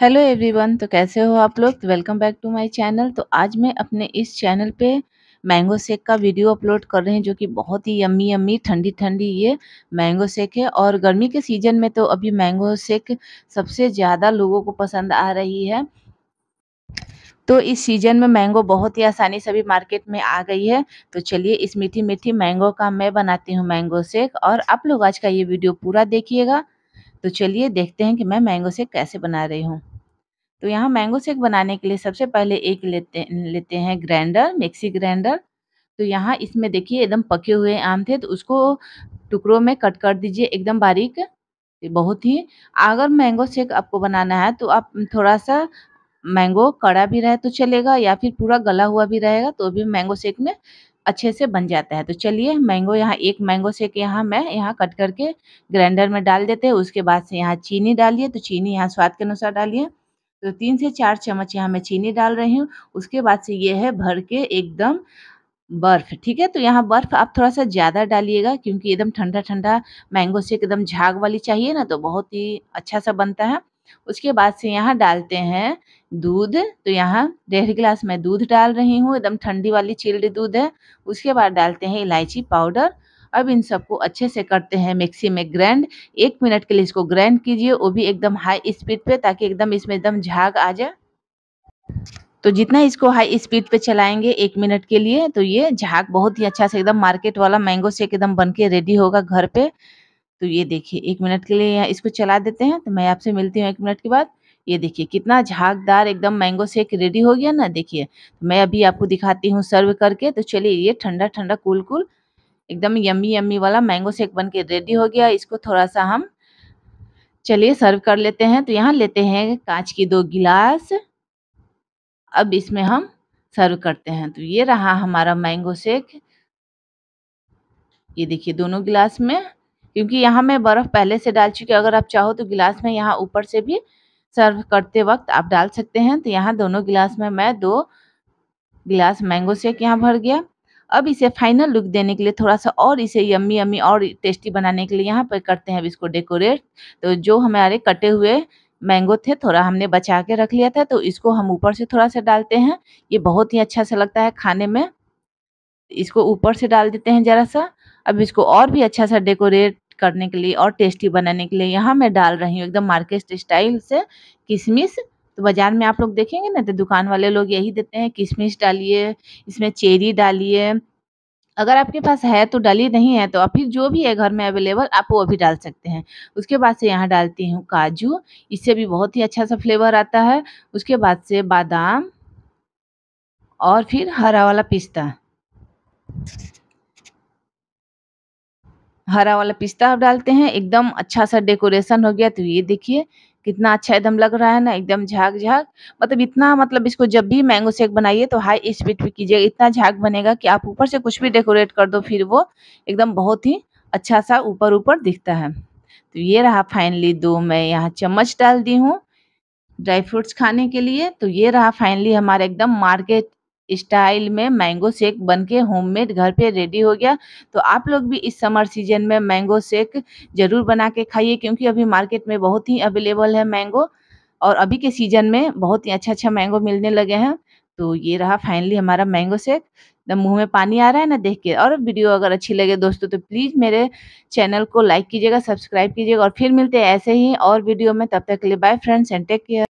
hello everyone तो कैसे हो आप लोग welcome back to my channel तो आज मैं अपने इस चैनल पे मैंगो सेक का वीडियो अपलोड कर रहे हैं जो कि बहुत ही यम्मी यम्मी ठंडी ठंडी ये मैंगो सेक है और गर्मी के सीज़न में तो अभी मैंगो सेक सबसे ज़्यादा लोगों को पसंद आ रही है तो इस सीज़न में मैंगो बहुत ही आसानी से अभी मार्केट में आ गई है तो चलिए इस मीठी मीठी मैंगो का मैं बनाती हूँ मैंगो सेक और आप लोग आज का ये वीडियो पूरा देखिएगा तो चलिए देखते हैं कि मैं मैंगो शेक कैसे बना रही हूँ तो यहाँ मैंगो शेक बनाने के लिए सबसे पहले एक लेते लेते हैं ग्राइंडर मिक्सी ग्राइंडर तो यहाँ इसमें देखिए एकदम पके हुए आम थे तो उसको टुकड़ों में कट कर दीजिए एकदम बारीक बहुत ही अगर मैंगो शेक आपको बनाना है तो आप थोड़ा सा मैंगो कड़ा भी रहे तो चलेगा या फिर पूरा गला हुआ भी रहेगा तो भी मैंगो शेक में अच्छे से बन जाता है तो चलिए मैंगो यहाँ एक मैंगो से के यहाँ मैं यहाँ कट करके ग्राइंडर में डाल देते हैं उसके बाद से यहाँ चीनी डालिए तो चीनी यहाँ स्वाद के अनुसार डालिए तो तीन से चार चम्मच यहाँ मैं चीनी डाल रही हूँ उसके बाद से ये है भर के एकदम बर्फ़ ठीक है तो यहाँ बर्फ़ आप थोड़ा सा ज़्यादा डालिएगा क्योंकि एकदम ठंडा ठंडा मैंगो से एकदम झाग वाली चाहिए ना तो बहुत ही अच्छा सा बनता है उसके बाद से यहाँ डालते हैं दूध तो यहाँ डेढ़ गिलास मैं दूध डाल रही हूँ एकदम ठंडी वाली चिल्ड दूध है उसके बाद डालते हैं इलायची पाउडर अब इन सबको अच्छे से करते हैं मिक्सी में ग्राइंड एक मिनट के लिए इसको ग्राइंड कीजिए वो भी एकदम हाई स्पीड पे ताकि एकदम इसमें एकदम झाग आ जाए तो जितना इसको हाई स्पीड पे चलाएंगे एक मिनट के लिए तो ये झाग बहुत ही अच्छा से एकदम मार्केट वाला मैंगो से एकदम बन के रेडी होगा घर पे तो ये देखिए एक मिनट के लिए इसको चला देते हैं तो मैं आपसे मिलती हूँ एक मिनट के बाद ये देखिए कितना झागदार एकदम मैंगो शेक रेडी हो गया ना देखिए तो मैं अभी आपको दिखाती हूँ सर्व करके तो चलिए ये ठंडा ठंडा कूल कूल एकदम यम्मी यम्मी वाला मैंगो शेक बन के रेडी हो गया इसको थोड़ा सा हम चलिए सर्व कर लेते हैं तो यहाँ लेते हैं कांच की दो गिलास अब इसमें हम सर्व करते हैं तो ये रहा हमारा मैंगो शेक ये देखिए दोनों गिलास में क्योंकि यहाँ मैं बर्फ़ पहले से डाल चुकी अगर आप चाहो तो गिलास में यहाँ ऊपर से भी सर्व करते वक्त आप डाल सकते हैं तो यहाँ दोनों गिलास में मैं दो गिलास मैंगो शेक यहाँ भर गया अब इसे फाइनल लुक देने के लिए थोड़ा सा और इसे यम्मी यम्मी और टेस्टी बनाने के लिए यहाँ पर करते हैं अब इसको डेकोरेट तो जो हमारे कटे हुए मैंगो थे थोड़ा हमने बचा के रख लिया था तो इसको हम ऊपर से थोड़ा सा डालते हैं ये बहुत ही अच्छा सा लगता है खाने में इसको ऊपर से डाल देते हैं ज़रा सा अब इसको और भी अच्छा सा डेकोरेट करने के लिए और टेस्टी बनाने के लिए यहाँ मैं डाल रही हूँ एकदम मार्केट स्टाइल से किशमिश तो बाज़ार में आप लोग देखेंगे ना तो दुकान वाले लोग यही देते हैं किशमिश डालिए इसमें चेरी डालिए अगर आपके पास है तो डाली नहीं है तो आप फिर जो भी है घर में अवेलेबल आप वो भी डाल सकते हैं उसके बाद से यहाँ डालती हूँ काजू इससे भी बहुत ही अच्छा सा फ्लेवर आता है उसके बाद से बादाम और फिर हरा वाला पिस्ता हरा वाला पिस्ता आप डालते हैं एकदम अच्छा सा डेकोरेशन हो गया तो ये देखिए कितना अच्छा एकदम लग रहा है ना एकदम झाग झाग मतलब इतना मतलब इसको जब भी मैंगो शेक बनाइए तो हाई स्पीड पे कीजिए इतना झाग बनेगा कि आप ऊपर से कुछ भी डेकोरेट कर दो फिर वो एकदम बहुत ही अच्छा सा ऊपर ऊपर दिखता है तो ये रहा फाइनली दो मैं यहाँ चम्मच डाल दी हूँ ड्राई फ्रूट्स खाने के लिए तो ये रहा फाइनली हमारा एकदम मार्केट स्टाइल में मैंगो शेक बन के होममेड घर पे रेडी हो गया तो आप लोग भी इस समर सीजन में मैंगो शेक ज़रूर बना के खाइए क्योंकि अभी मार्केट में बहुत ही अवेलेबल है मैंगो और अभी के सीज़न में बहुत ही अच्छा अच्छा मैंगो मिलने लगे हैं तो ये रहा फाइनली हमारा मैंगो शेक एकदम मुंह में पानी आ रहा है ना देख के और वीडियो अगर अच्छी लगे दोस्तों तो प्लीज़ मेरे चैनल को लाइक कीजिएगा सब्सक्राइब कीजिएगा और फिर मिलते हैं ऐसे ही और वीडियो में तब तक के लिए bye friends and take care